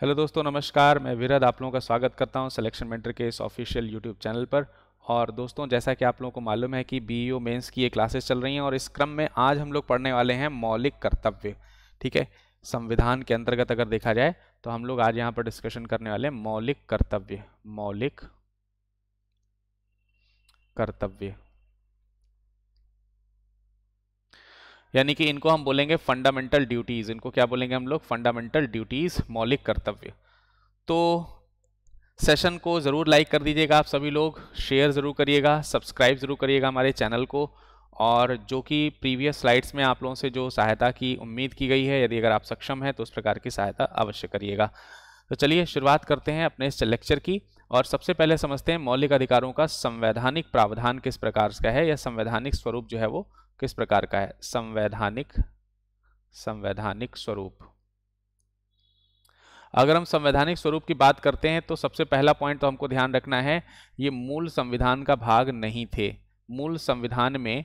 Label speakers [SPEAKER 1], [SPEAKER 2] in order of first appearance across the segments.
[SPEAKER 1] hello दोस्तों नमस्कार मैं विरद आप लोगों का स्वागत करता हूं सिलेक्शन मेंटर के इस ऑफिशियल यूट्यूब चैनल पर और दोस्तों जैसा कि आप लोगों को मालूम है कि बी ओ मेन्स की ये क्लासेस चल रही हैं और इस क्रम में आज हम लोग पढ़ने वाले हैं मौलिक कर्तव्य ठीक है संविधान के अंतर्गत अगर देखा जाए तो हम लोग आज यहाँ पर डिस्कशन करने वाले हैं मौलिक कर्तव्य मौलिक कर्तव्य यानी कि इनको हम बोलेंगे फंडामेंटल ड्यूटीज़ इनको क्या बोलेंगे हम लोग फंडामेंटल ड्यूटीज़ मौलिक कर्तव्य तो सेशन को ज़रूर लाइक कर दीजिएगा आप सभी लोग शेयर ज़रूर करिएगा सब्सक्राइब ज़रूर करिएगा हमारे चैनल को और जो कि प्रीवियस स्लाइड्स में आप लोगों से जो सहायता की उम्मीद की गई है यदि अगर आप सक्षम हैं तो उस प्रकार की सहायता अवश्य करिएगा तो चलिए शुरुआत करते हैं अपने इस लेक्चर की और सबसे पहले समझते हैं मौलिक अधिकारों का संवैधानिक प्रावधान किस प्रकार का है या संवैधानिक स्वरूप जो है वो किस प्रकार का है संवैधानिक संवैधानिक स्वरूप अगर हम संवैधानिक स्वरूप की बात करते हैं तो सबसे पहला पॉइंट तो हमको ध्यान रखना है ये मूल संविधान का भाग नहीं थे मूल संविधान में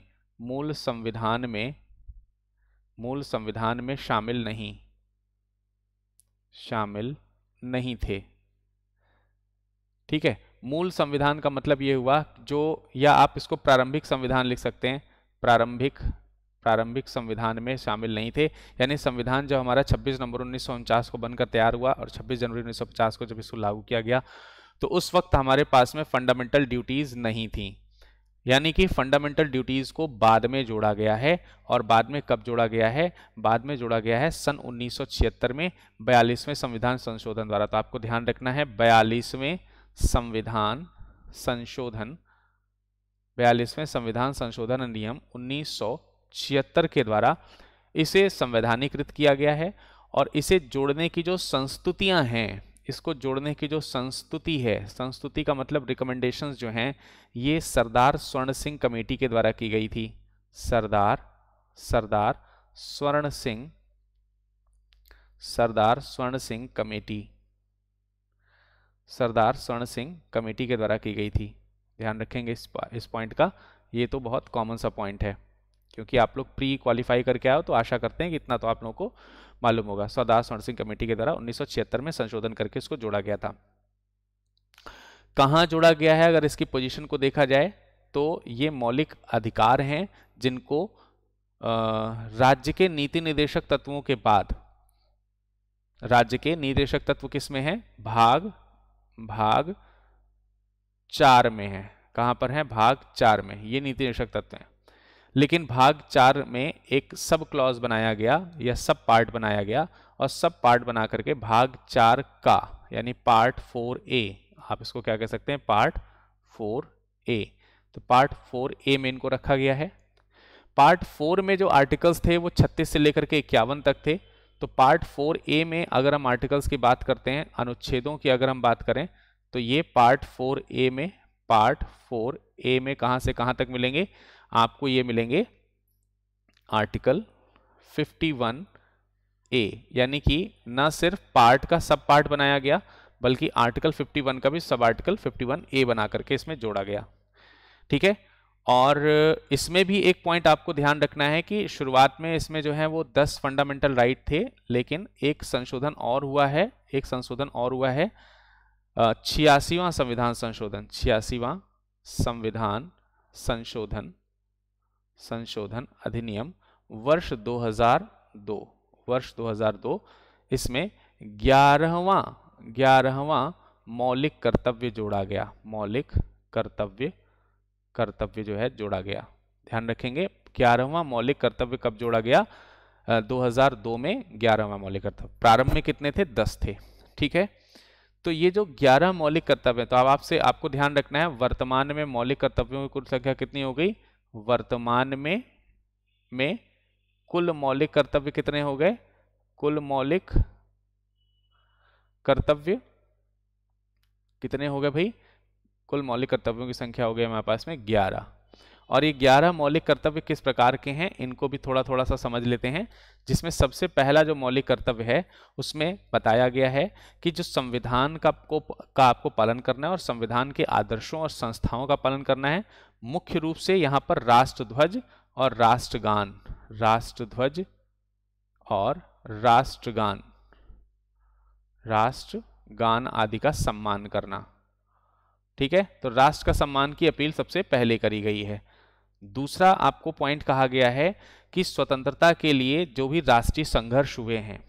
[SPEAKER 1] मूल संविधान में मूल संविधान में शामिल नहीं शामिल नहीं थे ठीक है मूल संविधान का मतलब ये हुआ जो या आप इसको प्रारंभिक संविधान लिख सकते हैं प्रारंभिक प्रारंभिक संविधान में शामिल नहीं थे यानी संविधान जब हमारा 26 नवंबर उन्नीस को बनकर तैयार हुआ और 26 जनवरी 1950 को जब इसको लागू किया गया तो उस वक्त हमारे पास में फंडामेंटल ड्यूटीज़ नहीं थी यानी कि फंडामेंटल ड्यूटीज़ को बाद में जोड़ा गया है और बाद में कब जोड़ा गया है बाद में जोड़ा गया है सन उन्नीस में बयालीसवें संविधान संशोधन द्वारा तो आपको ध्यान रखना है बयालीसवें संविधान संशोधन बयालीसवें संविधान संशोधन नियम उन्नीस के द्वारा इसे संवैधानिकृत किया गया है और इसे जोड़ने की जो संस्तुतियां हैं इसको जोड़ने की जो संस्तुति है संस्तुति का मतलब रिकमेंडेशंस जो हैं ये सरदार स्वर्ण सिंह कमेटी के द्वारा की गई थी सरदार सरदार स्वर्ण सिंह सरदार स्वर्ण सिंह कमेटी सरदार स्वर्ण सिंह कमेटी के द्वारा की गई थी ध्यान रखेंगे इस इस पॉइंट का ये तो बहुत कॉमन सा पॉइंट है क्योंकि आप लोग प्री क्वालिफाई करके आओ तो आशा करते हैं कि इतना तो आप लोगों को मालूम होगा सौदास स्वर्ण सिंह कमेटी के द्वारा उन्नीस में संशोधन करके इसको जोड़ा गया था कहाँ जोड़ा गया है अगर इसकी पोजिशन को देखा जाए तो ये मौलिक अधिकार हैं जिनको राज्य के नीति निदेशक तत्वों के बाद राज्य के निदेशक तत्व किसमें हैं भाग भाग चार में है कहाँ पर है भाग चार में ये नीति निषेक तत्व हैं लेकिन भाग चार में एक सब क्लॉज बनाया गया या सब पार्ट बनाया गया और सब पार्ट बना करके भाग चार का यानी पार्ट फोर ए आप इसको क्या कह सकते हैं पार्ट फोर ए तो पार्ट फोर ए में इनको रखा गया है पार्ट फोर में जो आर्टिकल्स थे वो छत्तीस से लेकर के इक्यावन तक थे तो पार्ट फोर ए में अगर हम आर्टिकल्स की बात करते हैं अनुच्छेदों की अगर हम बात करें तो ये पार्ट फोर ए में पार्ट फोर ए में कहाँ से कहाँ तक मिलेंगे आपको ये मिलेंगे आर्टिकल 51 ए यानी कि ना सिर्फ पार्ट का सब पार्ट बनाया गया बल्कि आर्टिकल 51 का भी सब आर्टिकल 51 ए बना करके इसमें जोड़ा गया ठीक है और इसमें भी एक पॉइंट आपको ध्यान रखना है कि शुरुआत में इसमें जो है वो 10 फंडामेंटल राइट थे लेकिन एक संशोधन और हुआ है एक संशोधन और हुआ है छियासीवां संविधान संशोधन छियासीवां संविधान संशोधन संशोधन अधिनियम वर्ष 2002 वर्ष 2002 इसमें ग्यारहवा ग्यारहवां मौलिक कर्तव्य जोड़ा गया मौलिक कर्तव्य कर्तव्य जो है जोड़ा गया ध्यान रखेंगे ग्यारहवां मौलिक कर्तव्य कब जोड़ा गया 2002 में ग्यारहवां मौलिक कर्तव्य प्रारंभ में कितने थे दस थे ठीक है तो ये जो 11 मौलिक कर्तव्य तो अब आपसे आपको ध्यान रखना है वर्तमान में मौलिक कर्तव्यों की कुल संख्या कितनी हो गई वर्तमान में में कुल मौलिक कर्तव्य कितने हो गए कुल मौलिक कर्तव्य कितने हो गए भाई कुल मौलिक कर्तव्यों की संख्या हो गई हमारे पास में ग्यारह और ये ग्यारह मौलिक कर्तव्य किस प्रकार के हैं इनको भी थोड़ा थोड़ा सा समझ लेते हैं जिसमें सबसे पहला जो मौलिक कर्तव्य है उसमें बताया गया है कि जो संविधान का को का आपको पालन करना है और संविधान के आदर्शों और संस्थाओं का पालन करना है मुख्य रूप से यहाँ पर राष्ट्रध्वज और राष्ट्रगान राष्ट्रध्वज और राष्ट्रगान राष्ट्रगान आदि का सम्मान करना ठीक है तो राष्ट्र का सम्मान की अपील सबसे पहले करी गई है दूसरा आपको पॉइंट कहा गया है कि स्वतंत्रता के लिए जो भी राष्ट्रीय संघर्ष हुए हैं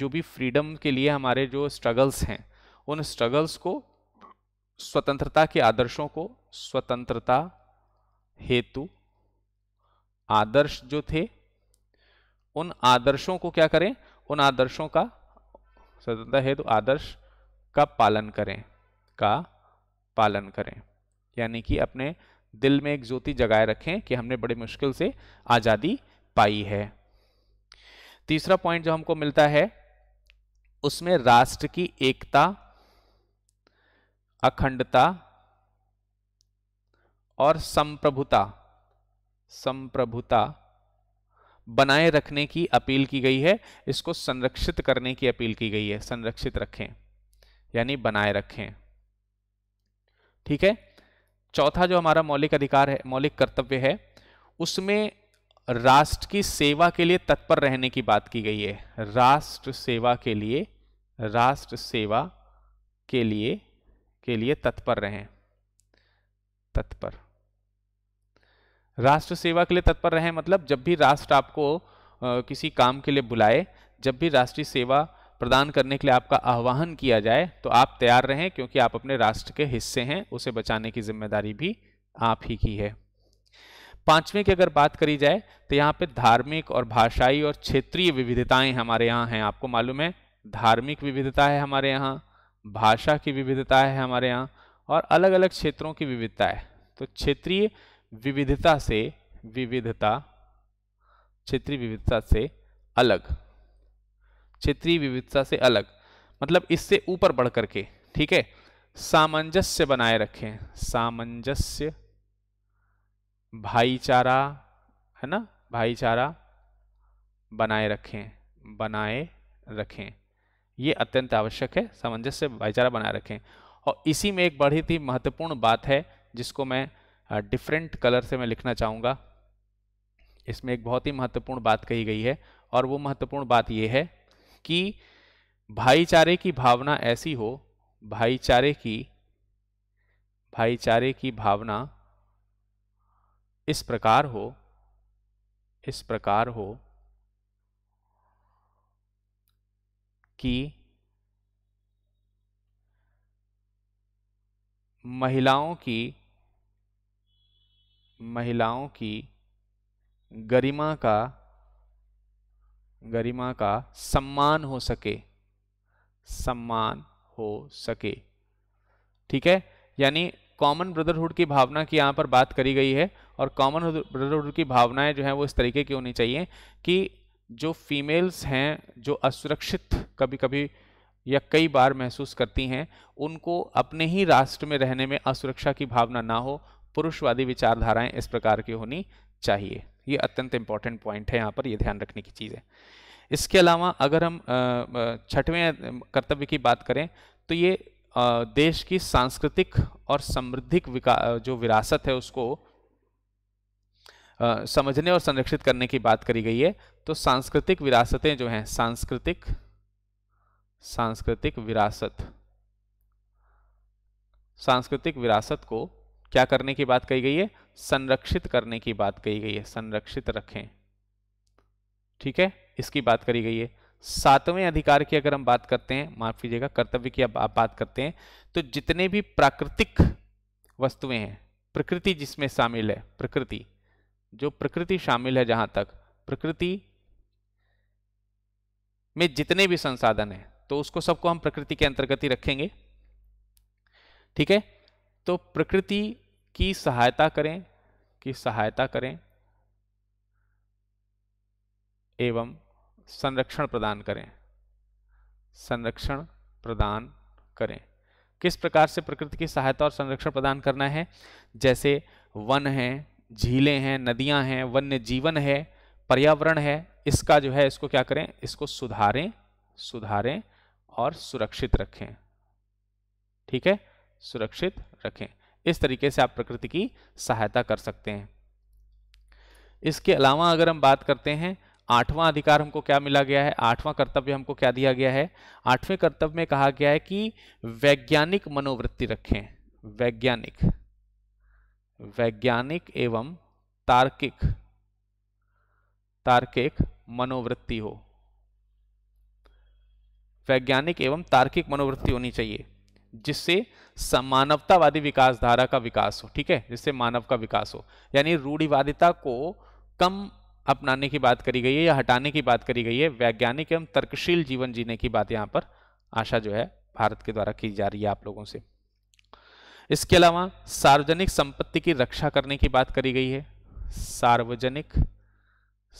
[SPEAKER 1] जो भी फ्रीडम के लिए हमारे जो स्ट्रगल्स हैं उन स्ट्रगल्स को स्वतंत्रता के आदर्शों को स्वतंत्रता हेतु आदर्श जो थे उन आदर्शों को क्या करें उन आदर्शों का स्वतंत्रता हेतु आदर्श का पालन करें का पालन करें यानी कि अपने दिल में एक ज्योति जगाए रखें कि हमने बड़ी मुश्किल से आज़ादी पाई है तीसरा पॉइंट जो हमको मिलता है उसमें राष्ट्र की एकता अखंडता और संप्रभुता संप्रभुता बनाए रखने की अपील की गई है इसको संरक्षित करने की अपील की गई है संरक्षित रखें यानी बनाए रखें ठीक है चौथा जो हमारा मौलिक अधिकार है मौलिक कर्तव्य है उसमें राष्ट्र की सेवा के लिए तत्पर रहने की बात की गई है राष्ट्र सेवा के लिए राष्ट्र सेवा के लिए के लिए तत्पर रहें तत्पर राष्ट्र सेवा के लिए तत्पर रहें मतलब जब भी राष्ट्र आपको किसी काम के लिए बुलाए जब भी राष्ट्रीय सेवा प्रदान करने के लिए आपका आह्वान किया जाए तो आप तैयार रहें क्योंकि आप अपने राष्ट्र के हिस्से हैं उसे बचाने की जिम्मेदारी भी आप ही की है पांचवें की अगर बात करी जाए तो यहाँ पे धार्मिक और भाषाई और क्षेत्रीय विविधताएं हमारे यहाँ हैं आपको मालूम है धार्मिक विविधता है हमारे यहाँ भाषा की विविधता है हमारे यहाँ और अलग अलग क्षेत्रों की विविधता है तो क्षेत्रीय विविधता से विविधता क्षेत्रीय विविधता से अलग क्षेत्रीय विविधता से अलग मतलब इससे ऊपर बढ़ करके ठीक है सामंजस्य बनाए रखें सामंजस्य भाईचारा है ना भाईचारा बनाए रखें बनाए रखें ये अत्यंत आवश्यक है सामंजस्य भाईचारा बनाए रखें और इसी में एक बड़ी ही महत्वपूर्ण बात है जिसको मैं डिफरेंट कलर से मैं लिखना चाहूँगा इसमें एक बहुत ही महत्वपूर्ण बात कही गई है और वो महत्वपूर्ण बात ये है कि भाईचारे की भावना ऐसी हो भाईचारे की भाईचारे की भावना इस प्रकार हो इस प्रकार हो कि महिलाओं की महिलाओं की गरिमा का गरिमा का सम्मान हो सके सम्मान हो सके ठीक है यानी कॉमन ब्रदरहुड की भावना की यहाँ पर बात करी गई है और कॉमन ब्रदरहुड की भावनाएं जो है वो इस तरीके की होनी चाहिए कि जो फीमेल्स हैं जो असुरक्षित कभी कभी या कई बार महसूस करती हैं उनको अपने ही राष्ट्र में रहने में असुरक्षा की भावना ना हो पुरुषवादी विचारधाराएं इस प्रकार की होनी चाहिए ये अत्यंत इंपॉर्टेंट पॉइंट है यहाँ पर ये ध्यान रखने की चीज़ है इसके अलावा अगर हम छठवें कर्तव्य की बात करें तो ये देश की सांस्कृतिक और समृद्धिक जो विरासत है उसको समझने और संरक्षित करने की बात करी गई है तो सांस्कृतिक विरासतें जो हैं सांस्कृतिक सांस्कृतिक विरासत सांस्कृतिक विरासत को क्या करने की बात कही गई है संरक्षित करने की बात कही गई है संरक्षित रखें ठीक है इसकी बात करी गई है सातवें अधिकार की अगर हम बात करते हैं माफ कीजिएगा कर्तव्य की आप बात करते हैं तो जितने भी प्राकृतिक वस्तुएं हैं प्रकृति जिसमें शामिल है प्रकृति जो प्रकृति शामिल है जहां तक प्रकृति में जितने भी संसाधन हैं तो उसको सबको हम प्रकृति के अंतर्गत ही रखेंगे ठीक है तो प्रकृति की सहायता करें की सहायता करें एवं संरक्षण प्रदान करें संरक्षण प्रदान करें किस प्रकार से प्रकृति की सहायता और संरक्षण प्रदान करना है जैसे वन हैं झीलें हैं नदियां हैं वन्य जीवन है पर्यावरण है इसका जो है इसको क्या करें इसको सुधारें सुधारें और सुरक्षित रखें ठीक है सुरक्षित रखें इस तरीके से आप प्रकृति की सहायता कर सकते हैं इसके अलावा अगर हम बात करते हैं आठवां अधिकार हमको क्या मिला गया है आठवां कर्तव्य हमको क्या दिया गया है आठवें कर्तव्य में कहा गया है कि वैज्ञानिक मनोवृत्ति रखें वैज्ञानिक वैज्ञानिक एवं तार्किक तार्किक मनोवृत्ति हो वैज्ञानिक एवं तार्किक मनोवृत्ति होनी चाहिए जिससे मानवतावादी विकासधारा का विकास हो ठीक है जिससे मानव का विकास हो यानी रूढ़िवादिता को कम अपनाने की बात करी गई है या हटाने की बात करी गई है वैज्ञानिक एवं तर्कशील जीवन जीने की बात यहाँ पर आशा जो है भारत के द्वारा की जा रही है आप लोगों से इसके अलावा सार्वजनिक संपत्ति की रक्षा करने की बात करी गई है सार्वजनिक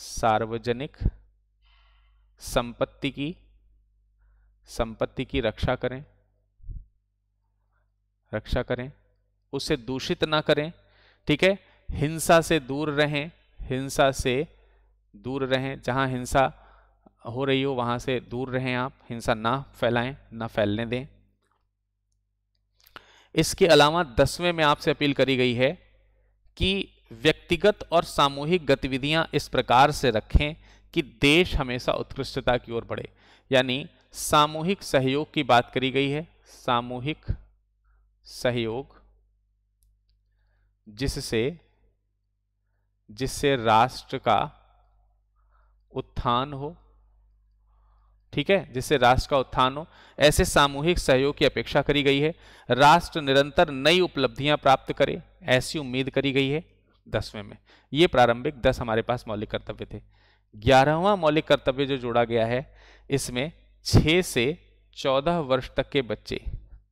[SPEAKER 1] सार्वजनिक संपत्ति की संपत्ति की रक्षा करें रक्षा करें उसे दूषित ना करें ठीक है हिंसा से दूर रहें हिंसा से दूर रहें जहां हिंसा हो रही हो वहां से दूर रहें आप हिंसा ना फैलाएं ना फैलने दें इसके अलावा दसवें में आपसे अपील करी गई है कि व्यक्तिगत और सामूहिक गतिविधियां इस प्रकार से रखें कि देश हमेशा उत्कृष्टता की ओर बढ़े यानी सामूहिक सहयोग की बात करी गई है सामूहिक सहयोग जिससे जिससे राष्ट्र का उत्थान हो ठीक है जिससे राष्ट्र का उत्थान हो ऐसे सामूहिक सहयोग की अपेक्षा करी गई है राष्ट्र निरंतर नई उपलब्धियां प्राप्त करे ऐसी उम्मीद करी गई है दसवें में ये प्रारंभिक दस हमारे पास मौलिक कर्तव्य थे ग्यारहवां मौलिक कर्तव्य जो जोड़ा गया है इसमें छः से चौदह वर्ष तक के बच्चे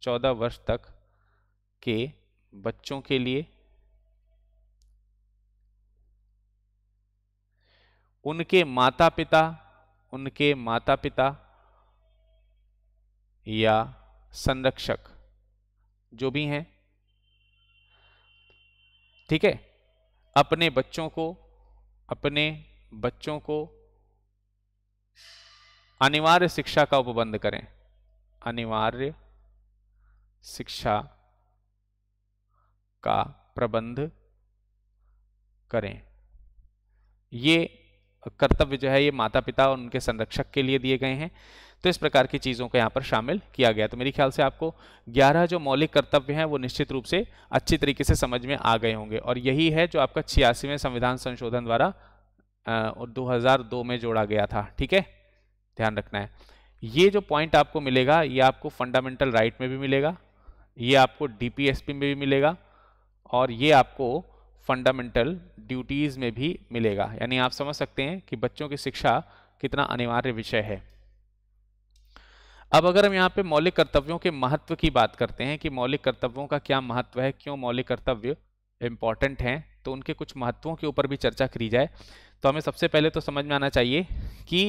[SPEAKER 1] चौदह वर्ष तक के बच्चों के लिए उनके माता पिता उनके माता पिता या संरक्षक जो भी हैं ठीक है अपने बच्चों को अपने बच्चों को अनिवार्य शिक्षा का उपबंध करें अनिवार्य शिक्षा का प्रबंध करें ये कर्तव्य जो है ये माता पिता और उनके संरक्षक के लिए दिए गए हैं तो इस प्रकार की चीज़ों को यहाँ पर शामिल किया गया तो मेरे ख्याल से आपको 11 जो मौलिक कर्तव्य हैं वो निश्चित रूप से अच्छी तरीके से समझ में आ गए होंगे और यही है जो आपका छियासीवें संविधान संशोधन द्वारा दो हज़ार दो में जोड़ा गया था ठीक है ध्यान रखना है ये जो पॉइंट आपको मिलेगा ये आपको फंडामेंटल राइट में भी मिलेगा ये आपको डीपीएसपी में भी मिलेगा और ये आपको फंडामेंटल ड्यूटीज़ में भी मिलेगा यानी आप समझ सकते हैं कि बच्चों की शिक्षा कितना अनिवार्य विषय है अब अगर हम यहाँ पे मौलिक कर्तव्यों के महत्व की बात करते हैं कि मौलिक कर्तव्यों का क्या महत्व है क्यों मौलिक कर्तव्य इम्पॉर्टेंट हैं तो उनके कुछ महत्वों के ऊपर भी चर्चा करी जाए तो हमें सबसे पहले तो समझ में आना चाहिए कि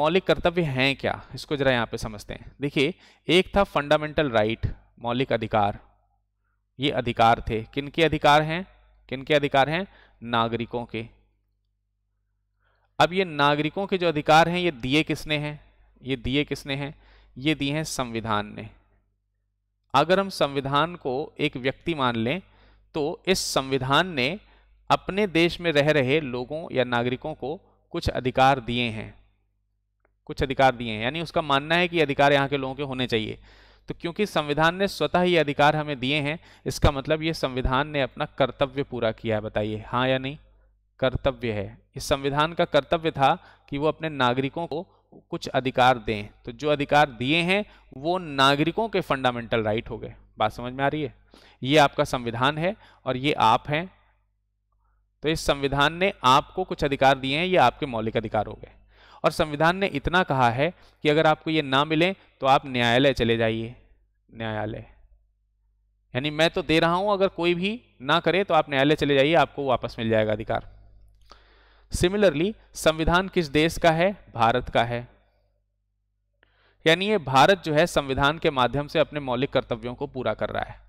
[SPEAKER 1] मौलिक कर्तव्य हैं क्या इसको जरा यहाँ पे समझते हैं देखिए एक था फंडामेंटल राइट मौलिक अधिकार ये अधिकार थे किनके अधिकार हैं किनके अधिकार हैं नागरिकों के अब ये नागरिकों के जो अधिकार हैं ये दिए किसने हैं ये दिए किसने हैं ये दिए हैं संविधान ने अगर हम संविधान को एक व्यक्ति मान लें तो इस संविधान ने अपने देश में रह रहे लोगों या नागरिकों को कुछ अधिकार दिए हैं कुछ अधिकार दिए हैं यानी उसका मानना है कि अधिकार यहाँ के लोगों के होने चाहिए तो क्योंकि संविधान ने स्वतः ही अधिकार हमें दिए हैं इसका मतलब ये संविधान ने अपना कर्तव्य पूरा किया है बताइए हाँ या नहीं कर्तव्य है इस संविधान का कर्तव्य था कि वो अपने नागरिकों को कुछ अधिकार दें तो जो अधिकार दिए हैं वो नागरिकों के फंडामेंटल राइट हो गए बात समझ में आ रही है ये आपका संविधान है और ये आप हैं तो इस संविधान ने आपको कुछ अधिकार दिए हैं ये आपके मौलिक अधिकार हो गए और संविधान ने इतना कहा है कि अगर आपको ये ना मिले तो आप न्यायालय चले जाइए न्यायालय यानी मैं तो दे रहा हूं अगर कोई भी ना करे तो आप न्यायालय चले जाइए आपको वापस मिल जाएगा अधिकार सिमिलरली संविधान किस देश का है भारत का है यानी ये भारत जो है संविधान के माध्यम से अपने मौलिक कर्तव्यों को पूरा कर रहा है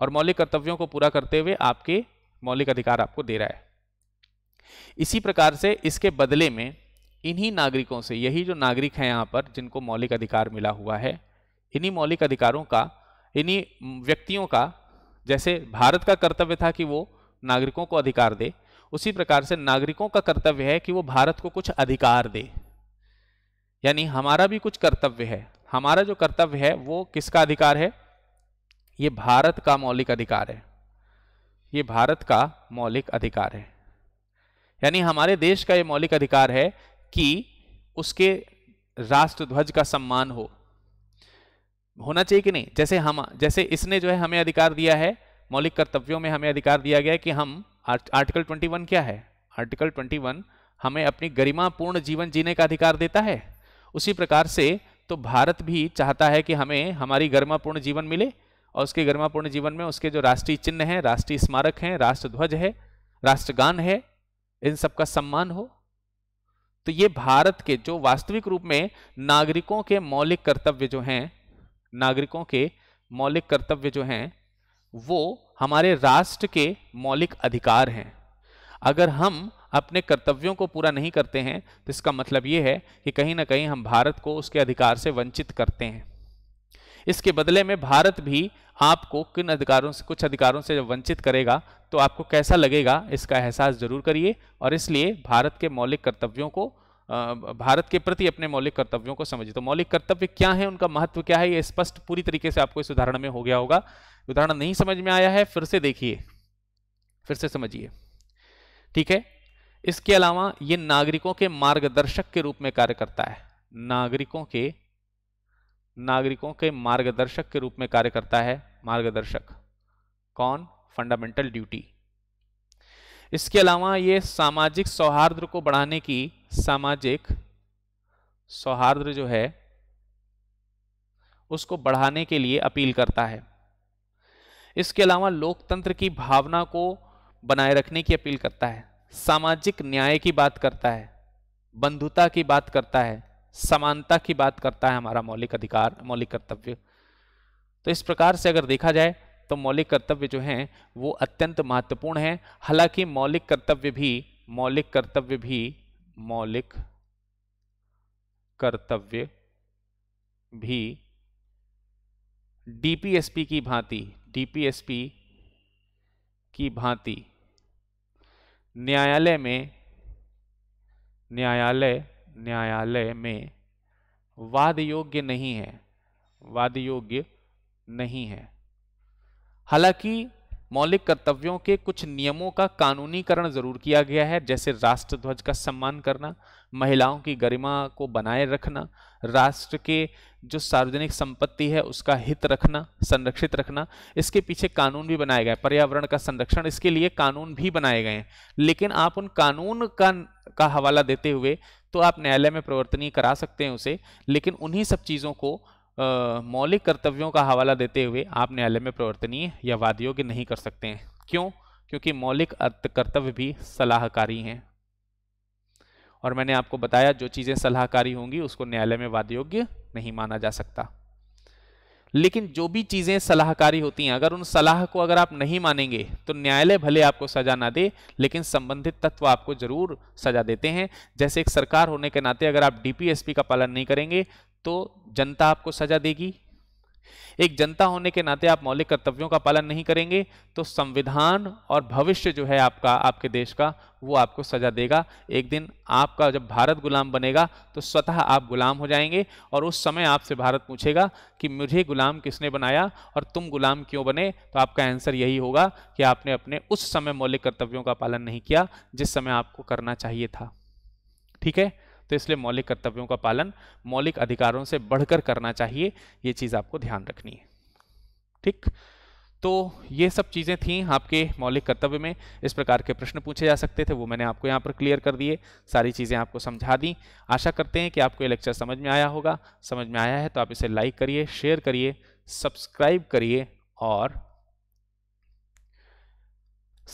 [SPEAKER 1] और मौलिक कर्तव्यों को पूरा करते हुए आपके मौलिक अधिकार आपको दे रहा है इसी प्रकार से इसके बदले में इन्हीं नागरिकों से यही जो नागरिक हैं यहाँ पर जिनको मौलिक अधिकार मिला हुआ है इन्हीं मौलिक अधिकारों का इन्हीं व्यक्तियों का जैसे भारत का कर्तव्य था कि वो नागरिकों को अधिकार दे उसी प्रकार से नागरिकों का कर्तव्य है कि वो भारत को कुछ अधिकार दे यानी हमारा भी कुछ कर्तव्य है हमारा जो कर्तव्य है वो किसका अधिकार है ये भारत का मौलिक अधिकार है ये भारत का मौलिक अधिकार है यानी हमारे देश का ये मौलिक अधिकार है कि उसके राष्ट्र ध्वज का सम्मान हो होना चाहिए कि नहीं जैसे हम जैसे इसने जो है हमें अधिकार दिया है मौलिक कर्तव्यों में हमें अधिकार दिया गया है कि हम आर्टिकल 21 क्या है आर्टिकल 21 हमें अपनी गरिमापूर्ण जीवन जीने का अधिकार देता है उसी प्रकार से तो भारत भी चाहता है कि हमें हमारी गरिमापूर्ण जीवन मिले और उसके गरिमापूर्ण जीवन में उसके जो राष्ट्रीय चिन्ह हैं राष्ट्रीय स्मारक हैं राष्ट्र ध्वज है राष्ट्रगान है इन सबका सम्मान हो तो ये भारत के जो वास्तविक रूप में नागरिकों के मौलिक कर्तव्य जो हैं नागरिकों के मौलिक कर्तव्य जो हैं वो हमारे राष्ट्र के मौलिक अधिकार हैं अगर हम अपने कर्तव्यों को पूरा नहीं करते हैं तो इसका मतलब ये है कि कहीं ना कहीं हम भारत को उसके अधिकार से वंचित करते हैं इसके बदले में भारत भी आपको किन अधिकारों से कुछ अधिकारों से जब वंचित करेगा तो आपको कैसा लगेगा इसका एहसास जरूर करिए और इसलिए भारत के मौलिक कर्तव्यों को भारत के प्रति अपने मौलिक कर्तव्यों को समझिए तो मौलिक कर्तव्य क्या है उनका महत्व क्या है ये स्पष्ट पूरी तरीके से आपको इस उदाहरण में हो गया होगा उदाहरण नहीं समझ में आया है फिर से देखिए फिर से समझिए ठीक है इसके अलावा ये नागरिकों के मार्गदर्शक के रूप में कार्य करता है नागरिकों के नागरिकों के मार्गदर्शक के रूप में कार्य करता है मार्गदर्शक कौन फंडामेंटल ड्यूटी इसके अलावा ये सामाजिक सौहार्द को बढ़ाने की सामाजिक सौहार्द जो है उसको बढ़ाने के लिए अपील करता है इसके अलावा लोकतंत्र की भावना को बनाए रखने की अपील करता है सामाजिक न्याय की बात करता है बंधुता की बात करता है समानता की बात करता है हमारा मौलिक अधिकार मौलिक कर्तव्य तो इस प्रकार से अगर देखा जाए तो मौलिक कर्तव्य जो हैं वो अत्यंत महत्वपूर्ण हैं हालांकि मौलिक कर्तव्य भी मौलिक कर्तव्य भी मौलिक कर्तव्य भी डीपीएसपी की भांति डीपीएसपी की भांति न्यायालय में न्यायालय न्यायालय में वाद योग्य नहीं है वाद योग्य नहीं है हालांकि मौलिक कर्तव्यों के कुछ नियमों का कानूनीकरण जरूर किया गया है जैसे राष्ट्र ध्वज का सम्मान करना महिलाओं की गरिमा को बनाए रखना राष्ट्र के जो सार्वजनिक संपत्ति है उसका हित रखना संरक्षित रखना इसके पीछे कानून भी बनाए गए पर्यावरण का संरक्षण इसके लिए कानून भी बनाए गए हैं लेकिन आप उन कानून का का हवाला देते हुए तो आप न्यायालय में प्रवर्तनी करा सकते हैं उसे लेकिन उन्हीं सब चीज़ों को मौलिक कर्तव्यों का हवाला देते हुए आप न्यायालय में प्रवर्तनीय या वाद योग्य नहीं कर सकते हैं क्यों क्योंकि मौलिक कर्तव्य भी सलाहकारी हैं और मैंने आपको बताया जो चीज़ें सलाहकारी होंगी उसको न्यायालय में वाद योग्य नहीं माना जा सकता लेकिन जो भी चीज़ें सलाहकारी होती हैं अगर उन सलाह को अगर आप नहीं मानेंगे तो न्यायालय भले आपको सजा ना दे लेकिन संबंधित तत्व आपको जरूर सजा देते हैं जैसे एक सरकार होने के नाते अगर आप डीपीएसपी का पालन नहीं करेंगे तो जनता आपको सजा देगी एक जनता होने के नाते आप मौलिक कर्तव्यों का पालन नहीं करेंगे तो संविधान और भविष्य जो है आपका आपके देश का वो आपको सजा देगा एक दिन आपका जब भारत गुलाम बनेगा तो स्वतः आप गुलाम हो जाएंगे और उस समय आपसे भारत पूछेगा कि मुझे गुलाम किसने बनाया और तुम गुलाम क्यों बने तो आपका आंसर यही होगा कि आपने अपने उस समय मौलिक कर्तव्यों का पालन नहीं किया जिस समय आपको करना चाहिए था ठीक है तो इसलिए मौलिक कर्तव्यों का पालन मौलिक अधिकारों से बढ़कर करना चाहिए ये चीज़ आपको ध्यान रखनी है ठीक तो ये सब चीज़ें थी आपके मौलिक कर्तव्य में इस प्रकार के प्रश्न पूछे जा सकते थे वो मैंने आपको यहाँ पर क्लियर कर दिए सारी चीज़ें आपको समझा दी आशा करते हैं कि आपको ये लेक्चर समझ में आया होगा समझ में आया है तो आप इसे लाइक करिए शेयर करिए सब्सक्राइब करिए और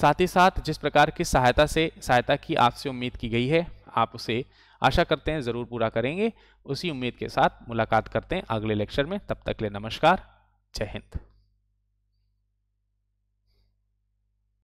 [SPEAKER 1] साथ ही साथ जिस प्रकार की सहायता से सहायता की आपसे उम्मीद की गई है आप उसे आशा करते हैं ज़रूर पूरा करेंगे उसी उम्मीद के साथ मुलाकात करते हैं अगले लेक्चर में तब तक ले नमस्कार जय हिंद